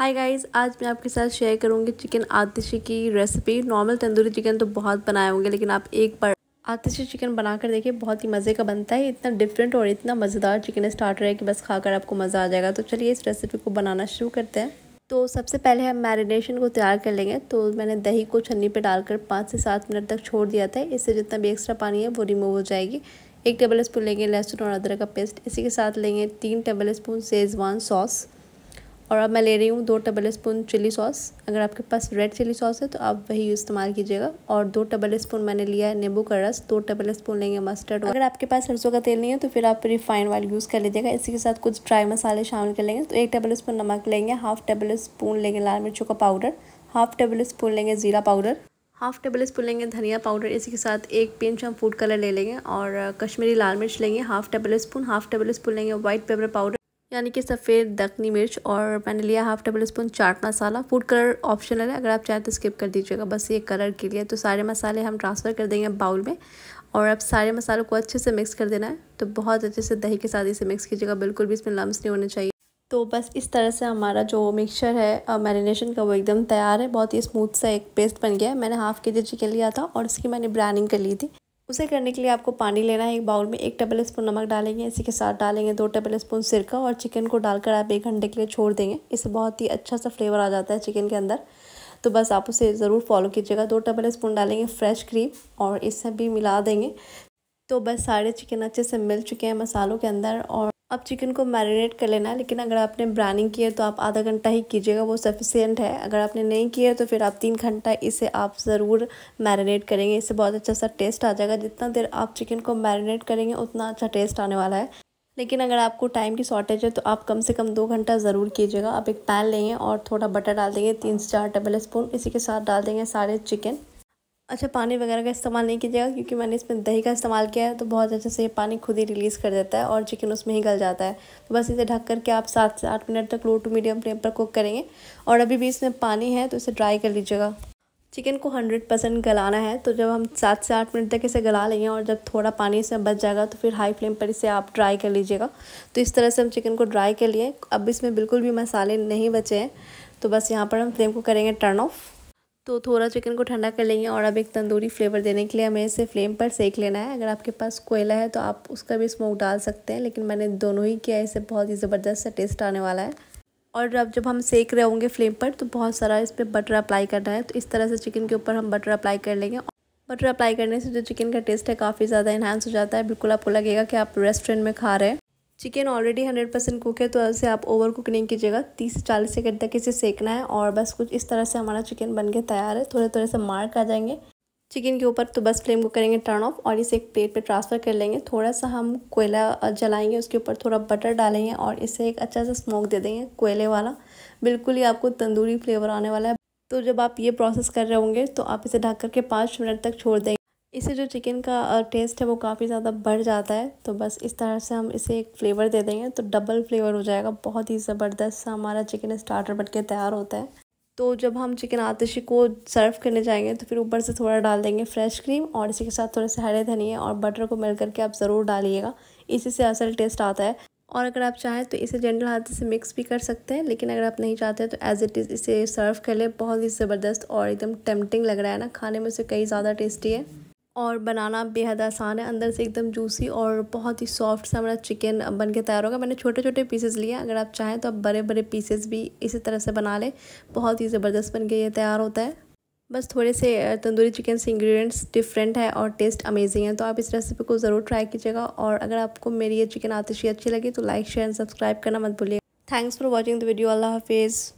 hi guys आज मैं आपके साथ शेयर करूंगी चिकन आतिशी की रेसिपी नॉर्मल तंदूरी चिकन तो बहुत बनाए होंगे लेकिन आप एक बार आतिशी चिकन बनाकर देखिए बहुत ही मज़े का बनता है इतना डिफरेंट और इतना मज़ेदार चिकन स्टार्टर है कि बस खाकर आपको मज़ा आ जाएगा तो चलिए इस रेसिपी को बनाना शुरू करते हैं तो सबसे पहले हम मैरिनेशन को तैयार कर लेंगे तो मैंने दही को छन्नी पर डालकर पाँच से सात मिनट तक छोड़ दिया था इससे जितना भी एक्स्ट्रा पानी है वो रिमूव हो जाएगी एक टेबल स्पून लेंगे लहसुन और अदरक का पेस्ट इसी के साथ लेंगे तीन टेबल स्पून सेजवान सॉस और अब मैं ले रही हूँ दो टेबल स्पून चिली सॉस अगर आपके पास रेड चिली सॉस है तो आप वही इस्तेमाल कीजिएगा और दो टेबल स्पून मैंने लिया है नींबू का रस दो टेबल स्पून लेंगे मस्टर्ड अगर आपके पास सरसों का तेल नहीं है तो फिर आप रिफाइंड ऑयल यूज़ कर लीजिएगा इसी के साथ कुछ ड्राई मसाले शामिल कर लेंगे तो एक टेबल स्पून नमक लेंगे हाफ टेबल स्पून लेंगे लाल मिर्चों का पाउडर हाफ टेबल स्पून लेंगे ज़ीरा पाउडर हाफ टेबल स्पून लेंगे धनिया पाउडर इसी के साथ एक पिंच हम फूड कलर ले लेंगे और कश्मीरी लाल मिर्च लेंगे half tablespoon half tablespoon लेंगे व्हाइट पेपर पाउडर यानी कि सफ़ेद दखनी मिर्च और मैंने लिया half tablespoon chaat masala food colour optional है अगर आप चाहें तो स्किप कर दीजिएगा बस ये कलर के लिए तो सारे मसाले हम ट्रांसफ़र कर देंगे बाउल में और अब सारे मसालों को अच्छे से मिक्स कर देना है तो बहुत अच्छे से दही के साथ इसे मिक्स कीजिएगा बिल्कुल भी इसमें लम्स नहीं होने चाहिए तो बस इस तरह से हमारा जो मिक्सचर है मैरिनेशन का वो एकदम तैयार है बहुत ही स्मूथ सा एक पेस्ट बन गया है मैंने हाफ़ के जी चिकन लिया था और इसकी मैंने ब्राइनिंग कर ली थी उसे करने के लिए आपको पानी लेना है एक बाउल में एक टेबल स्पून नमक डालेंगे इसी के साथ डालेंगे दो टेबल स्पून सिरका और चिकन को डालकर आप एक घंटे के लिए छोड़ देंगे इससे बहुत ही अच्छा सा फ्लेवर आ जाता है चिकन के अंदर तो बस आप उसे ज़रूर फॉलो कीजिएगा दो टेबल स्पून डालेंगे फ्रेश क्रीम और इसे भी मिला देंगे तो बस सारे चिकन अच्छे से मिल चुके हैं मसालों के अंदर और अब चिकन को मैरिनेट कर लेना है लेकिन अगर आपने ब्राउनिंग की है तो आप आधा घंटा ही कीजिएगा वो सफिशियंट है अगर आपने नहीं किया है तो फिर आप तीन घंटा इसे आप ज़रूर मैरिनेट करेंगे इससे बहुत अच्छा सा टेस्ट आ जाएगा जितना देर आप चिकन को मैरिनेट करेंगे उतना अच्छा टेस्ट आने वाला है लेकिन अगर आपको टाइम की शॉर्टेज है तो आप कम से कम दो घंटा ज़रूर कीजिएगा आप एक पैन लेंगे और थोड़ा बटर डाल देंगे तीन से चार टेबल स्पून इसी के साथ डाल देंगे सारे चिकन अच्छा पानी वगैरह का इस्तेमाल नहीं कीजिएगा क्योंकि मैंने इसमें दही का इस्तेमाल किया है तो बहुत अच्छे से ये पानी खुद ही रिलीज़ कर देता है और चिकन उसमें ही गल जाता है तो बस इसे ढक करके आप सात से आठ मिनट तक लो टू मीडियम फ्लेम पर कुक करेंगे और अभी भी इसमें पानी है तो इसे ड्राई कर लीजिएगा चिकन को हंड्रेड परसेंट गलाना है तो जब हम सात से आठ मिनट तक इसे गला लेंगे और जब थोड़ा पानी इसमें बच जाएगा तो फिर हाई फ्लेम पर इसे आप ड्राई कर लीजिएगा तो इस तरह से हम चिकन को ड्राई कर लिए अब इसमें बिल्कुल भी मसाले नहीं बचे हैं तो बस यहाँ पर हम फ्लेम को करेंगे टर्न ऑफ़ तो थोड़ा चिकन को ठंडा कर लेंगे और अब एक तंदूरी फ्लेवर देने के लिए हमें इसे फ्लेम पर सेक लेना है अगर आपके पास कोयला है तो आप उसका भी स्मोक डाल सकते हैं लेकिन मैंने दोनों ही किया इसे बहुत ही ज़बरदस्त सा टेस्ट आने वाला है और अब जब हम सेक रहे होंगे फ्लेम पर तो बहुत सारा इस पर बटर अप्लाई करना है तो इस तरह से चिकन के ऊपर हम बटर अप्लाई कर लेंगे बटर अप्लाई करने से जो चिकन का टेस्ट है काफ़ी ज़्यादा इन्हांस हो जाता है बिल्कुल आपको लगेगा कि आप रेस्टोरेंट में खा रहे हैं chicken already hundred percent cook है तो ऐसे आप ओवर कुक नहीं कीजिएगा तीस से चालीस सेकेंड तक इसे सेकना है और बस कुछ इस तरह से हमारा चिकन बन के तैयार है थोड़े थोड़े से मार्क आ जाएंगे चिकन के ऊपर तो बस फ्लेम को करेंगे टर्न ऑफ और इसे एक प्लेट पे ट्रांसफ़र कर लेंगे थोड़ा सा हम कोयला जलाएंगे उसके ऊपर थोड़ा बटर डालेंगे और इसे एक अच्छा सा स्मोक दे देंगे कोयले वाला बिल्कुल ही आपको तंदूरी फ्लेवर आने वाला है तो जब आप ये प्रोसेस कर रहे होंगे तो आप इसे ढक करके पाँच मिनट तक छोड़ देंगे इससे जो चिकन का टेस्ट है वो काफ़ी ज़्यादा बढ़ जाता है तो बस इस तरह से हम इसे एक फ्लेवर दे देंगे तो डबल फ्लेवर हो जाएगा बहुत ही ज़बरदस्त सा हमारा चिकन स्टार्टर बन के तैयार होता है तो जब हम चिकन आतिशी को सर्व करने जाएंगे तो फिर ऊपर से थोड़ा डाल देंगे फ्रेश क्रीम और इसी के साथ थोड़े से हरे धनिए और बटर को मिल करके आप ज़रूर डालिएगा इसी से असल टेस्ट आता है और अगर आप चाहें तो इसे जेंटल हाथ से मिक्स भी कर सकते हैं लेकिन अगर आप नहीं चाहते तो एज इट इज़ इसे सर्व कर ले बहुत ही ज़बरदस्त और एकदम टेम्पटिंग लग रहा है ना खाने में उसे कई ज़्यादा टेस्टी है और बनाना बेहद आसान है अंदर से एकदम जूसी और बहुत ही सॉफ्ट सा हमारा चिकन बन के तैयार होगा मैंने छोटे छोटे पीसेस लिए अगर आप चाहें तो आप बड़े बड़े पीसेस भी इसी तरह से बना लें बहुत ही ज़बरदस्त बन के ये तैयार होता है बस थोड़े से तंदूरी चिकन से इंग्रेडिएंट्स डिफरेंट है और टेस्ट अमेजिंग है तो आप इस रेसिपी को ज़रूर ट्राई कीजिएगा और अगर आपको मेरी ये चिकन आतिशी अच्छी लगी तो लाइक शेयर एंड सब्सक्राइब करना मत भूलिएगा thanks for watching the video अल्लाह हाफिज़